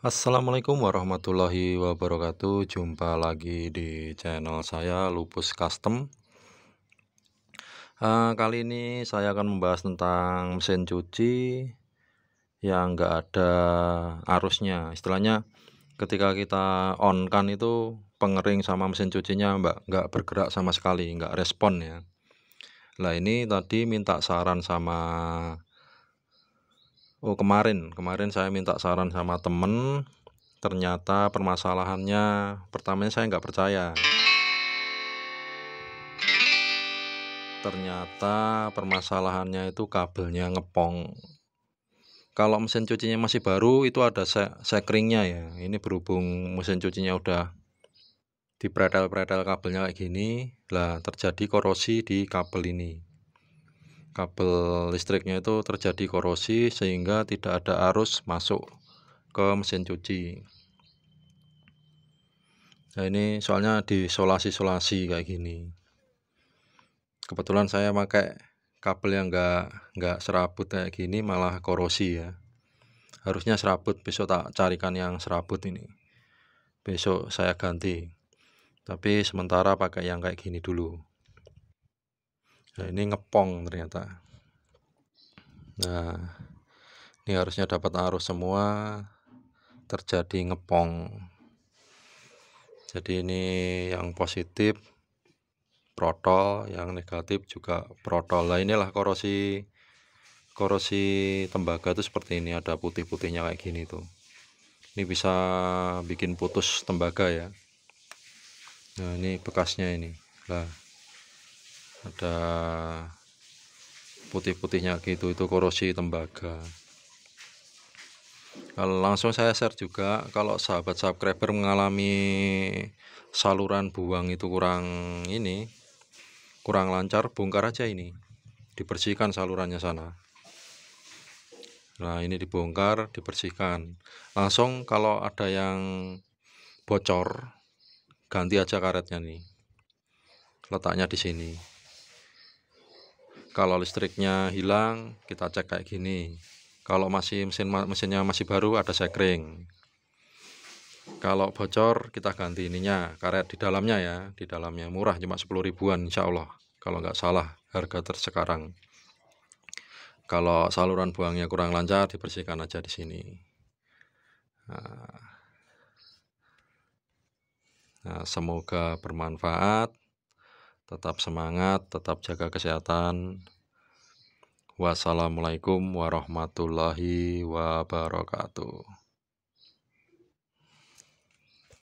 Assalamualaikum warahmatullahi wabarakatuh Jumpa lagi di channel saya Lupus Custom uh, Kali ini saya akan membahas tentang mesin cuci Yang nggak ada arusnya Istilahnya ketika kita on kan itu Pengering sama mesin cucinya mbak nggak bergerak sama sekali nggak respon ya Nah ini tadi minta saran sama Oh kemarin, kemarin saya minta saran sama temen Ternyata permasalahannya Pertamanya saya nggak percaya Ternyata permasalahannya itu kabelnya ngepong Kalau mesin cucinya masih baru itu ada sekringnya ya Ini berhubung mesin cucinya udah di predel-predel kabelnya kayak gini lah terjadi korosi di kabel ini kabel listriknya itu terjadi korosi sehingga tidak ada arus masuk ke mesin cuci nah ini soalnya disolasi-solasi kayak gini kebetulan saya pakai kabel yang enggak enggak serabut kayak gini malah korosi ya harusnya serabut besok tak carikan yang serabut ini besok saya ganti tapi sementara pakai yang kayak gini dulu nah ini ngepong ternyata nah ini harusnya dapat arus semua terjadi ngepong jadi ini yang positif protol yang negatif juga protol Nah, inilah korosi korosi tembaga itu seperti ini ada putih-putihnya kayak gini tuh ini bisa bikin putus tembaga ya nah ini bekasnya ini lah ada putih-putihnya gitu itu korosi tembaga kalau langsung saya share juga kalau sahabat subscriber mengalami saluran buang itu kurang ini kurang lancar bongkar aja ini dibersihkan salurannya sana nah ini dibongkar dibersihkan langsung kalau ada yang bocor ganti aja karetnya nih letaknya di sini kalau listriknya hilang kita cek kayak gini kalau masih mesin mesinnya masih baru ada sekring kalau bocor kita ganti ininya karet di dalamnya ya di dalamnya murah cuma 10 ribuan insya Allah kalau nggak salah harga tersekarang kalau saluran buangnya kurang lancar dibersihkan aja di sini nah, nah semoga bermanfaat tetap semangat, tetap jaga kesehatan. Wassalamualaikum warahmatullahi wabarakatuh.